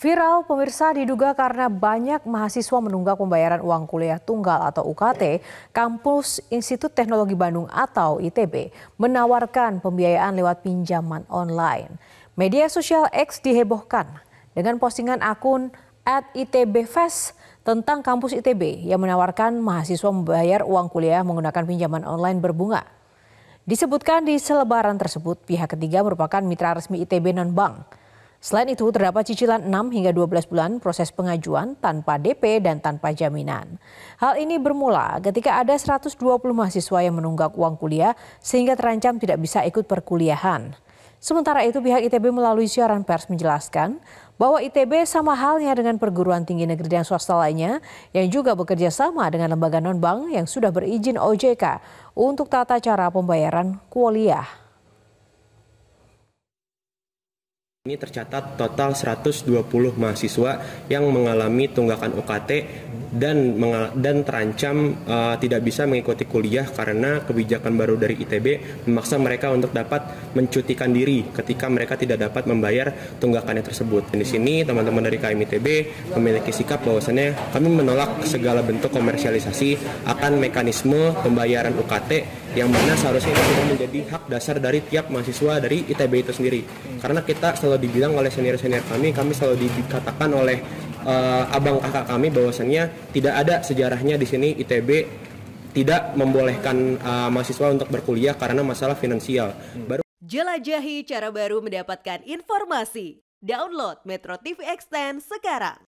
Viral pemirsa diduga karena banyak mahasiswa menunggak pembayaran uang kuliah tunggal atau UKT, kampus Institut Teknologi Bandung atau ITB menawarkan pembiayaan lewat pinjaman online. Media sosial X dihebohkan dengan postingan akun at ITB tentang kampus ITB yang menawarkan mahasiswa membayar uang kuliah menggunakan pinjaman online berbunga. Disebutkan di selebaran tersebut, pihak ketiga merupakan mitra resmi ITB non-bank. Selain itu, terdapat cicilan 6 hingga 12 bulan proses pengajuan tanpa DP dan tanpa jaminan. Hal ini bermula ketika ada 120 mahasiswa yang menunggak uang kuliah sehingga terancam tidak bisa ikut perkuliahan. Sementara itu pihak ITB melalui siaran pers menjelaskan bahwa ITB sama halnya dengan perguruan tinggi negeri dan swasta lainnya yang juga bekerja sama dengan lembaga non-bank yang sudah berizin OJK untuk tata cara pembayaran kuliah. Ini tercatat total 120 mahasiswa yang mengalami tunggakan UKT dan dan terancam uh, tidak bisa mengikuti kuliah karena kebijakan baru dari ITB memaksa mereka untuk dapat mencutikan diri ketika mereka tidak dapat membayar tunggakannya tersebut. Dan di sini teman-teman dari ITB memiliki sikap bahwasannya kami menolak segala bentuk komersialisasi akan mekanisme pembayaran UKT yang mana seharusnya itu sudah menjadi hak dasar dari tiap mahasiswa dari ITB itu sendiri karena kita selalu dibilang oleh senior-senior kami kami selalu dikatakan oleh uh, abang kakak kami bahwasannya tidak ada sejarahnya di sini ITB tidak membolehkan uh, mahasiswa untuk berkuliah karena masalah finansial hmm. baru jelajahi cara baru mendapatkan informasi download Metro TV Extend sekarang